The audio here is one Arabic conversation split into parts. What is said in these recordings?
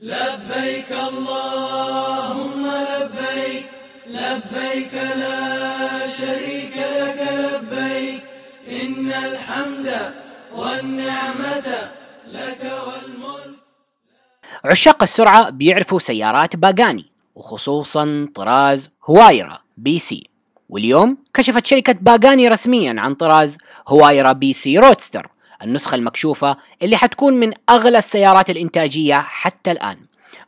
لبيك اللهم لبيك لبيك لا شريك لك لبيك إن الحمد والنعمة لك والملك عشاق السرعة بيعرفوا سيارات باغاني وخصوصا طراز هوايرا بي سي واليوم كشفت شركة باغاني رسميا عن طراز هوايرا بي سي روتستر النسخة المكشوفة اللي حتكون من أغلى السيارات الإنتاجية حتى الآن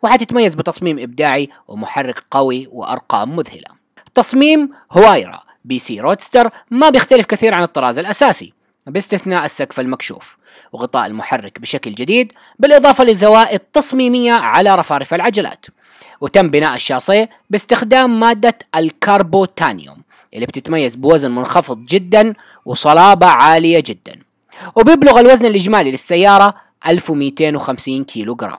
وحتتميز بتصميم إبداعي ومحرك قوي وأرقام مذهلة تصميم هوايرا بي سي رودستر ما بيختلف كثير عن الطراز الأساسي باستثناء السقف المكشوف وغطاء المحرك بشكل جديد بالإضافة لزوائد تصميمية على رفارف العجلات وتم بناء الشاصيه باستخدام مادة الكربوتانيوم اللي بتتميز بوزن منخفض جدا وصلابة عالية جدا وبيبلغ الوزن الإجمالي للسيارة 1250 كيلو جرام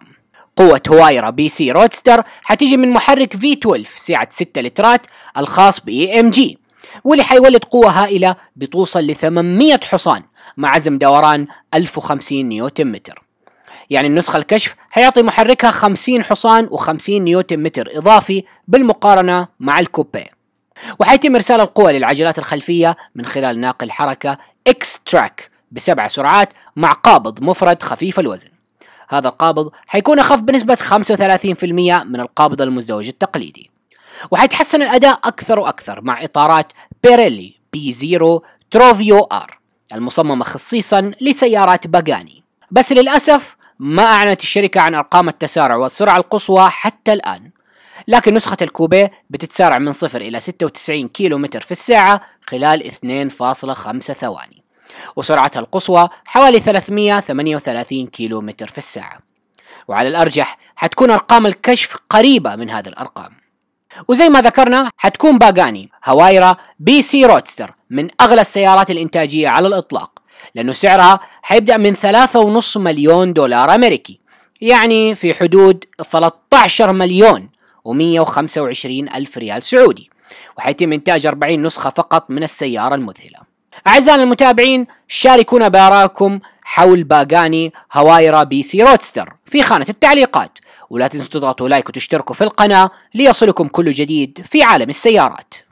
قوة هوايرا بي سي رودستر حتيجي من محرك V12 سعة 6 لترات الخاص بإي ام جي واللي حيولد قوة هائلة بتوصل ل 800 حصان مع عزم دوران 1050 نيوتن متر يعني النسخة الكشف حيعطي محركها 50 حصان و50 نيوتن متر إضافي بالمقارنة مع الكوبيه وحيتم إرسال القوة للعجلات الخلفية من خلال ناقل حركة X-Track بسبع سرعات مع قابض مفرد خفيف الوزن هذا القابض حيكون أخف بنسبة 35% من القابض المزدوج التقليدي وحيتحسن الأداء أكثر وأكثر مع إطارات بيريلي بي 0 تروفيو آر المصممة خصيصا لسيارات باجاني بس للأسف ما أعلنت الشركة عن أرقام التسارع والسرعة القصوى حتى الآن لكن نسخة الكوبيه بتتسارع من 0 إلى 96 كيلو متر في الساعة خلال 2.5 ثواني وسرعتها القصوى حوالي 338 متر في الساعة وعلى الأرجح حتكون أرقام الكشف قريبة من هذه الأرقام وزي ما ذكرنا حتكون باقاني هوايرا بي سي رودستر من أغلى السيارات الإنتاجية على الإطلاق لأنه سعرها حيبدأ من 3.5 مليون دولار أمريكي يعني في حدود 13 مليون و125 ألف ريال سعودي وحيتم إنتاج 40 نسخة فقط من السيارة المذهلة أعزائنا المتابعين شاركونا بآرائكم حول باقاني هوايرا بي سي رودستر في خانة التعليقات ولا تنسوا تضغطوا لايك وتشتركوا في القناة ليصلكم كل جديد في عالم السيارات